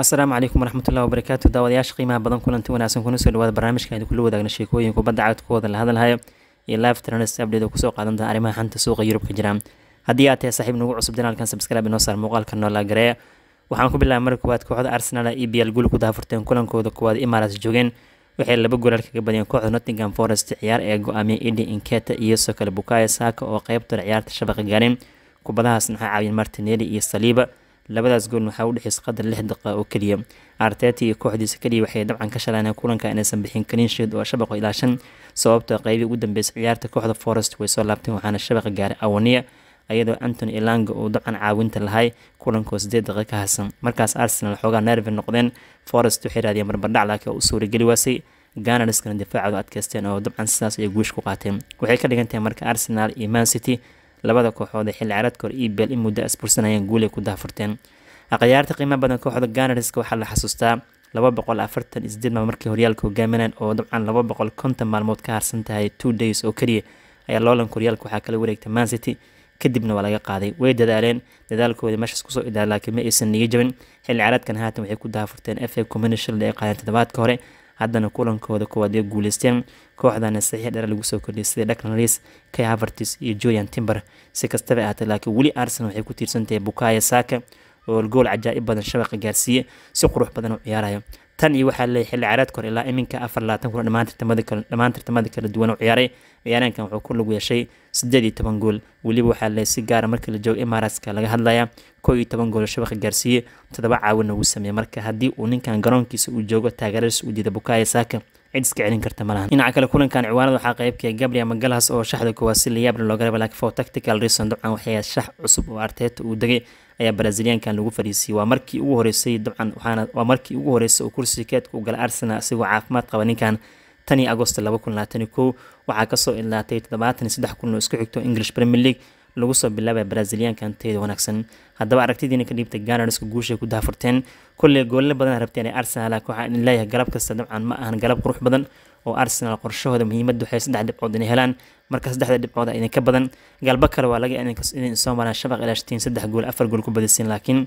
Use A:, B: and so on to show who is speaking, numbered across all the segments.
A: asalaamu calaykum waraxmatullahi wabarakaatu daawadayaasha qiimaha badan kulanti wanaagsan kuna soo dhawaada barnaamijkaadi kula wadaagna sheekooyin kubadda cagdkooda la hadalhayo iyo live trans abdeed oo kusoo qaadan doona arrimaha xanta suuqa yurub ka jira haddii aad tahay saaxiib nagu cusub janaalkan sabscribe inoo saar muuqaalka noola gareeya waxaan ku bilaabay marka koowaad kooxda arsenal e b l guul ku daafurteen kulankooda koowaad imaaraas joogeen waxay laba goolaal kaga badiyeen kooxda nottingham forest ciyaar ee go-aamiyay idi inketa iyo soo kale bukaya saaka oo qeybtooda ciyaarta shabaqa gaareen kubadahaasna waxaa caawiyeen martinelli iyo saliiba labadaas gool waxaa u dhexeysay qadar lix daqa oo keliya arteta iyo kooxdiisa keliya waxay dabcan ka shaleen in kulanka inaysan bixin kaliinsheed oo shabaq ilaashan sababta ah qeybii ugu dambeysay ciyaarta kooxda forest way soo laabteen waxaana shabaqa gaaray awaniya ayadoo antony elanga uu dabcan caawinta lahay kulankoo sideed daqa ka harsan markaas arsenal xoogaa nerve noqdeen forest waxay raadiyeen barbardhac laakiin u suurageli waasay ganarskana difaacooda adkeysteen oo dabcan sidaas ay guush ku qaateen waxay ka dhigan marka arsenal iyo man city labada kooxood ee xilli ciyaareedka hor ebel in muddo asbursanayeen guulay ku daafurteen akhyaarta qiimaha badan kooxda ganarska waxaa la xasuustaa laba boqol afartan iyo sideed markii horyaalka hogaaminaan oo dabcan laba boqol konton maalmood ka harsan tahay two days oo keliya ayaa loolanka horyaalka waxaa kala wareegtay man city kadibna waa laga qaaday way dadaaleen dadaalkooda meeshaas kusoo idaalan laakiin ma aysan niga jabin xilli ciyaareedkan haatan waxay ku daafurteen f a communishal ee qaadeen toddobaadka hore haddana kulankooda koowaad ay guuleysteen kooxdana saxiix dheera lagu soo kordhiyay sida Declan Rice, Kai Havertz iyo Julian Timber si kastaba ahaatee laakiin weli Arsenal waxay ku tiirsan tahay Bukayo Saka oo gool cajaa'ib badan shabaqa gaarsiiye si qurux badan u ciyaaraya tan iyo waxaa leeyahy xilli ciyaareed kor ilaa iminka afar labaatan kuna dhammaan tartamada kale dhammaan tartamada kala duwan u ciyaaray ciyaareenkan wuxuu ku lagu yeeshay siddeed iyo toban gool weliba waxaa leeyahy si gaara ah marka la joogo imaaraska laga hadlaya koo iyo toban gool shabaqa gaarsiiye todoba caawina wuu sameeyey marka haddii uu ninkan garoonkiisa uu joogo taageeradiisa uu diida bukaaya saaka cid iska celin karta malahan dhinaca kale kulankan ciwaanada waxaa qaybkaya ah gabriel magalhas oo shaxda koowaad si layaabrin looga raba laakiin for tactical reason dabcan waxay waxyaa shax cusub oo arteeta uu degay ayaa braziliankan lagu fadhiisiyay waa markii ugu horeysay dabcan waxaana waa markii ugu horreysay uu kursiga keedka u galay arsenal isagoo caafimaad qaba ninkan tani agosto laba kun labaatan iyo kow waxaa kasoo idlaatay toddobaatan iyo saddex kun oo isku xigto english premier league lagu soo bilaabaya braziliyaankan tayada wanaagsan haddaba aragtidiina ka dhiibtay ganarska guushay ku daafurteen kolley goolle badan rabteen ee arsenal waxaa idin leeyahay galab kasta dabcan ma ahan galab qurux badan oo arsenal qorshahooda muhiimadda waxay saddex dhibcood inay helaan marka saddexda dhibcood a idinka badan galbo kale waa laga inay soo maraan shabaq ilaashtiin saddex gool afar gool ku badisiin laakiin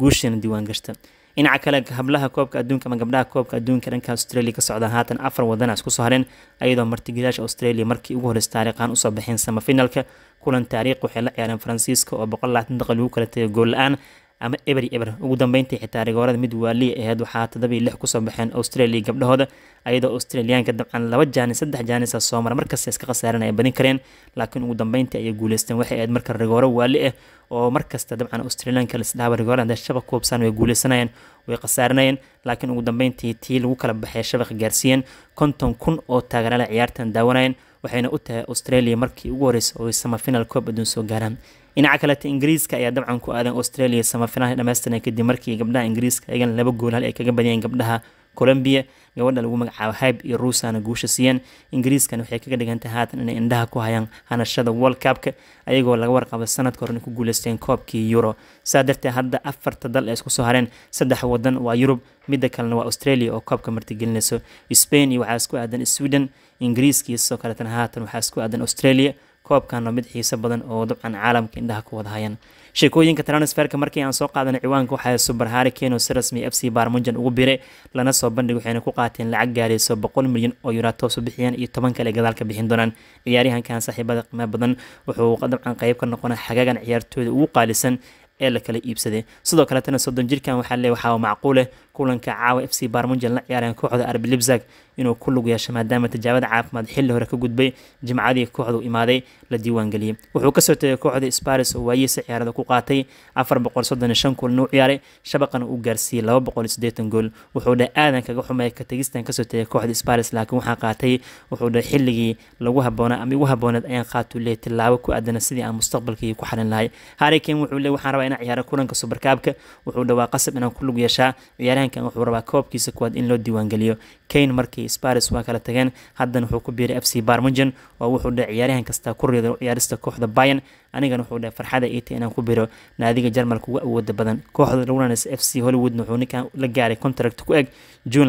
A: guushiina diiwaan gashta dhinaca kale hablaha koobka adduunka ama gabdhaha koobka adduunka dhanka australia ka socda haatan afar wadan isku soo hareen ayadoo martigelyaasha australia markii ugu horreys taariikhan usoo baxeen samafinalka kulan taariikh waxay la ciyaareen faransiiska oo boqol labaatan daqiiq lagu kala tagay gool la-aan ama eberi eber ugu dambeyntii xitaa rigoorada mid waaliya ahayd waxaa toddobii lix kusoo baxeen australia gabdhahooda ayadoo australiyaanka dabcan laba jaanis saddex jaanisa soo mara markasta iska khasaaran ay badin kareen laakiin ugu dambeyntii ayay guuleysteen waxay ahayd marka rigooro waali ah oo markasta dabcan australiyaanka lisdhahaba rigoorada hadday shabaq ku hubsaan way guuleysanayeen way khasaaranayeen laakiin ugu dambeyntii tii lagu kala baxay shabaq gaarsiiyeen konton kun oo taageeraala ciyaartan daawanayeen waxayna u tahay australia markii ugu horeysa oy samafinal koob adduun soo gaaraan dhinaca kaleta ingiriiska ayaa dabcan ku aadan australia samafinaal dhamaystiran kadib markii gabdhaha ingiriiska ayagana laba gool hal ay kaga badiyeen gabdhaha colombia gabadha lagu magacaabo hybe iyo ruusaana guusha siiyeen ingiriiskana waxay kaga dhigantahay haatan inay indhaha ku hayaan hanashada world cupka ayagoo laga warqaba sanadka horena ku guuleysteen koobkii euro saa darteed hadda afarta dal ay isku soo hareen saddex wadan waa yurub midda kalena waa australia oo koobka martigelinayso spain iyo waxaa isku aadan sweden ingiriiskiisa oo kaleetana haatan waxaa isku aadan australia koobkana mid xiise badan oo dabcan caalamka indhaha ku wada hayaan sheekooyinka transferka markii aan soo qaadanay ciwaanka waxaa super hurricane oo si rasmi f c barmunjan ugu biray lana soo bandhig waxayna ku qaateen lacag gaarayso boqol milyan oo yura toosu bixiyeen iyo toban kale gadaalka bixin doonaan ciyaaryahankan saaxiibada qiimaha badan wuxuu dabcan qayb ka noqonaa xagaagan ciyaartooyda ugu qaalisan ee la kala iibsaday sidoo kaleetana soddon jirkan waxaa leey waxaa macquuleh kulanka caawa f c barmunjan la ciyaareen kooxda arbi libsag inuu ku lug yeesho maadaama tijaabada caafimaad xilli hore ka gudbay jimcadii kooxdu imaaday la diiwaangeliyey wuxuu kasoo tegay kooxda sparis oo waayihiisa ciyaarada ku qaatay afar boqol soddon iyo shan kulan uu ciyaaray shabaqana uu gaarsiiyey laba boqol iyo siddeetan gool wuxuu dheh aadan kaga xumay katagistan kasoo tegay kooxda sparis laakiin waxaa qaatay wuxuu dheh xilligii lagu habboonaa ama igu habbooneed ayaan qaatuu leey tillaabo ku aadana sidii aan mustaqbalkii ku xalin lahay harikane wuxuu leey waxaan rabaa ina ciyaara kulanka subarkaabka wuxuu dhawaa qasab ku lug yeeshaa ciyaarahankan wuxuu rabaa koobkiisa kuwaad in loo diiwaangeliyo kane markii sparis waa kala tageen haddana wuxuu ku biiray f c barmugen oo wuxuu dheh ciyaarahan kasta ku reedo ciyaarista kooxda bayan anigana wuxuu dheh farxada iita inaan ku biro naadiga jarmalka ugu awooda badan kooxda lowlands f c hollywoodna wuxuu ninkan la gaaray contract ku eg juun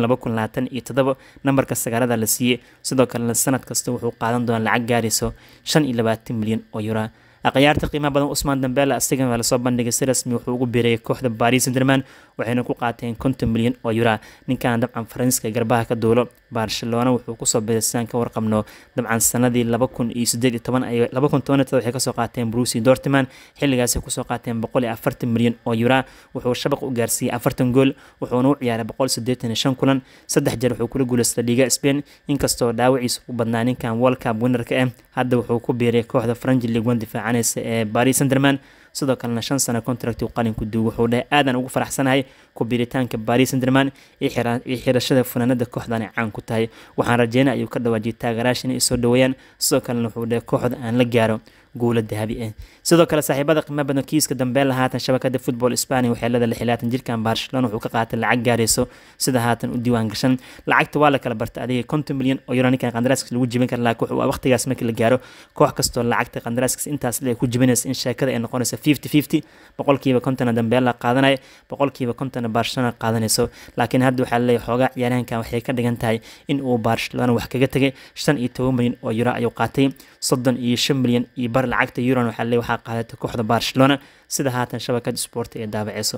A: iyo todoba nambarka sagaalada la siiyey sidoo kalena sanad kasta wuxuu qaadan doonaa lacag gaarayso milyan oo yuraa akhyaarta qiimaha badan usmaan dambeela asigan waa lasoo bandhigay si rasmi wuxuu ugu biiray kooxda baris senderman waxayna ku qaateen konton milyan oo yura ninkan dabcan faranska garbaha ka duulo barcelona wuxuu kusoo biiray sidaan ka warqabno dabcan sanadii waxay kasoo qaateen brusi dortiman xilligaasay kusoo qaateen milyan oo yura wuxuu shabaq u gaarsiiyey afartan gool wuxuuna u ciyaaray kulan saddex jeer wuxuu kula guuleystay liiga spain inkastoo dhaawiciis u badnaa ninkan world cup winarka ah eh. hadda wuxuu ku biiray kooxda franji league one difaaca kimacaaneysa ee eh, baris senderman sidoo kalena shan sano contract uu qalinku duug wuxuu dheh aadan ugu faraxsanahay ku biiritaanka baris senderman iyo xirashada funaanada kooxdan ay caan ku tahay waxaan rajeynay ayuu ka dhawaajiyay taageeraasha inay soo dhaweeyaan sidoo kalena wuxuu dheh kooxda aan la gaaro guulo dahabi ah sidoo kale saaxiibada qiimo badan kiiska dambeela haatan shabakada football spania waxay leedahay laatan jirkan barcelona wuxuu ka qaatay lacag gaarayso sida haatan u diiwaan gashan lacagta waa la kala barta adiga konton milyan oo euro ninkan qandaraaskiis lagu jibin kara laakiin wuxuu waqtigaas markii la gaaro koox kastoo lacagta qandaraaskiis intaas lee ku jibinaysa in sheekada ay noqonayso fifty fifty boqolkiiba kontona dambeela qaadanaya boqolkiiba kontona barcelona qaadanayso laakiin hadda waxaa leeyahay xoogaa ciyaaryahankan waxay ka dhigan tahay in uu barcelona wax kaga tegay shan iyo toban milyan oo euro ayuu qaatay soddon iyo shan milyan iyo بر لعقت يورو نحلي وحق هذا كوحدة برشلونة sida haatan shabakad sport ee daabaceyso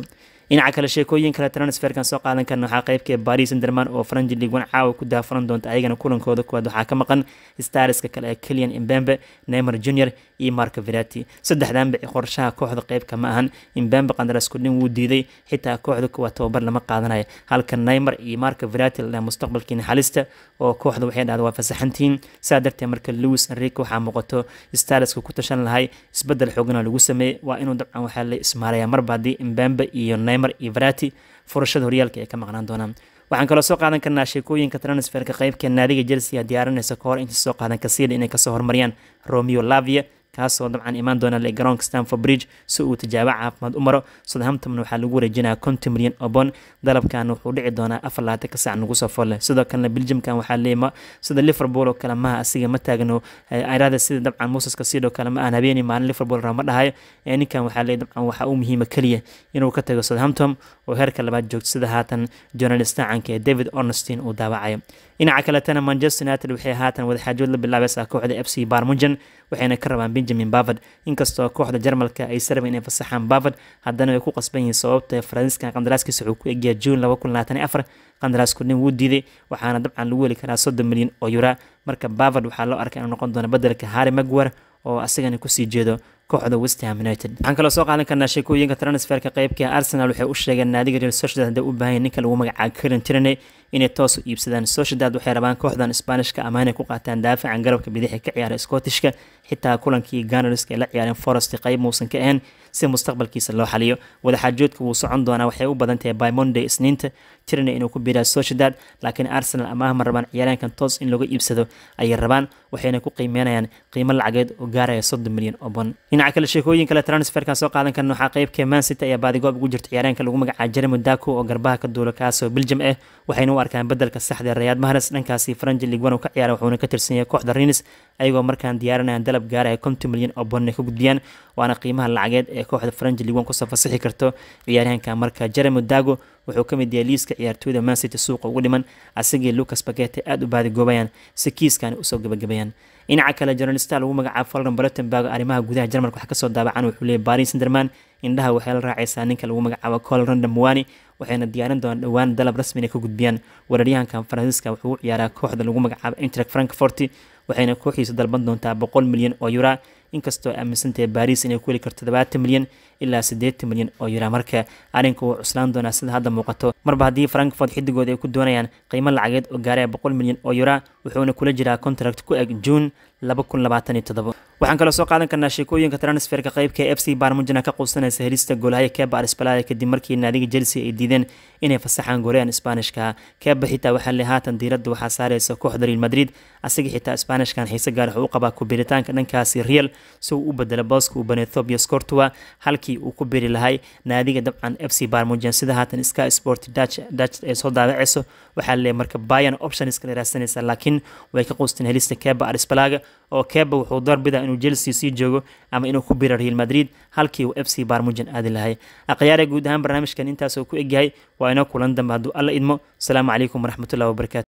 A: dhinaca kale sheekooyinka transferkan soo qaadan karna waxaa qaybka Paris Saint-Germain oo French League One caawa ku daafuran doonta ayagana kulankooda kuwaad waxaa ka maqan starska kale ee Kylian Mbappe, Neymar Jr iyo Marco verati saddexdan bici qorshaha kooxda qaybka ma ahan Mbappe qandaraas ku dhin wuu diiday xitaa kooxda kuwa tababar lama qaadanayo halka Neymar iyo Marco Verratti la mustaqbalkiina halista oo kooxda waxay dhahdaa waa fasaxantiin saa darteed marka Luis Enrique waxaa muuqato starska ku tashan lahay isbedel xoogan lagu sameeyay waa inuu dabcan aan waxaa la ismaalayaa marba haddii imbamba iyo neymar iyo varati furashada horyaalka ay ka maqnaan doonaan waxaan kaloo soo qaadan karnaa sheekooyinka transferka qaybka naadiga chelsea diyaarinaysa ka hor intii soo qaadan kasiida inay kasoo hormariyaan romeo lavia kaasoo dabcan imaan doona le garoonka stanford bridge si uu tijaabo caafimaad u maro southamptomna waxaa lagu wareejinaya konton milyan oo bond dalabkaana wuxuu dhici doonaa afar labaatan ka sac nagu soo folle sidoo kalena biljamkan waxaa leema sida liverpool oo kale maha asiga ma taagno iraada sida dabcan moses kasiidoo kale ma aan habeeni maalin liverpool rama dhahayo ee ninkan waxaa leey dabcan waxaa u muhiima keliya inuu ka tago southamptom oo heerka labaad joogto sida haatan journalist ee ah david ornestin uu daawacayo dhinaca kaletana manchester united waxay haatan wadaxaajood la bilaabaysaa kooxda f c barmugen waxayna ka rabaan benjamin bavard inkastoo kooxda jarmalka ay saraba inay fasaxaan bavard haddana way ku qasban yihiin sababta faransiiskan qandaraaskiisa wuxuu ku egyaa juun qandaraasku nin wuu diiday waxaana dabcan lagu weli karaa soddon milyan oo yura marka bavard waxaa loo arkay inuu noqon doono beddelka harry magwar oo asagana kusii jeedo kooxda westham united waxaan kaloo soo qaadan karnaa sheekooyinka transferka qeybka arsenal waxay u sheegeen naadiga real sociedad hadday u baahanyeen ninka lagu magacaabo karen tiraney inay toos u iibsadaan Sociedad waxay rabaan kooxdan Isbaanishka amaanay ku qaataan daafacan garabka bidix ka ciyaara Scottishka xitaa kulankii Gunners ee la ciyaareen Forest qayb muusan ka ahayn si mustaqbalkiisa loo xaliyo wadaxaajoodka wuu socon doonaa waxay u badan tahay by Monday Isniinta tirna inuu ku biiraa Sociedad laakiin Arsenal ama ahmar rabaan ciyaaraankan toos in lagu iibsado ayay rabaan waxayna ku qiimeynayaan qiimo lacageed oo gaaraya 30 milyan oo bond dhinaca kale sheekooyinka la transferkan soo qaadan karna waxaa qaybka Man City ayaa baadigoob ugu jirta ciyaaraanka lagu magacaabo Jeremy Doku oo garbaha ka duula kaasoo Belgium ah waxayna arkaan bedelka saxda rayaad mahares dhankaasi faranji ligwan uu ka ciyaara wuxuuna ka tirsanyahay kooxda rinis ayagoo markaan diyaarinayaan dalab gaaraya ah konton milyan oo bonne ka gudbiyaan waana qiimaha lacageed ee kooxda faranji ligwan kusoo fasixi karto ciyaaryahanka marka jeremy dago wuxuu ka mid yahay liiska ciyaartooyda mancity suuqa ugu dhiman asagii lucas bakete aada u baadigoobayaan si kiiskana usoo gabagabayaan dhinaca kale jornalista lagu magacaabo falran balotenberg arrimaha gudaha jarmalka waxaa kasoo daabacan wuxuu leeyay baris sinderman indhaha waxay la raacaysaa ninka lagu magacaabo colrandamwani waxayna diyaarin doonaan dhowaan dalab rasmi inay ka gudbiyaan weeraryahankan faransiiska wuxuu u ciyaaraa kooxda lagu magacaabo interac frankfort waxayna kooxiisa dalban doontaa boqol milyan oo yura inkastoo aaminsantahay baris inay ku heli karto labaatan milyan ilaa sideetan milyan oo yura marka arrinku wuu cuslaan doonaa sida hadda muuqato marba haddii frankfort xiddigooda ay ku doonayaan qiimo lacageed oo gaaraya boqol milyan oo yura wuxuuna kula jiraa contract ku eg juun waxaan kaloo soo qaadan karnaa sheekooyinka transferka qeybka e f c barmujana ka quusanaysa helista goolahaya kebar spalada kadib markii naadiga chelsea ay diideen inay fasaxaan gooleyan sbaanishka keba xitaa waxaa le haatan diiradda waxaa saaraysa kooxda real madrid asaga xitaa sbaanishkan xiise gaar wuxuu qabaa ku biritaanka dhankaasi real si uu u bedelo booska uu banethobia scortua halkii halkii uu ku beri lahay naadiga dabcan f c barmujan sida haatan ska sport dutch dutch ay soo daabacayso waxaa leeyahay marka bayan options kala raadsanaysaa laakiin way ka quusteen helista keba arispalaga oo keba wuxuu doorbidaa inuu chelsea sii joogo ama inuu ku biro real madrid halkii uu f c barmujan aadi lahay akhyaare guud ahaan barnaamijkan intaasoo ku egyahay waa inoo kulan dambe hadduu alla idmo asalaamu calaykum waraxmatullahi wabarakatu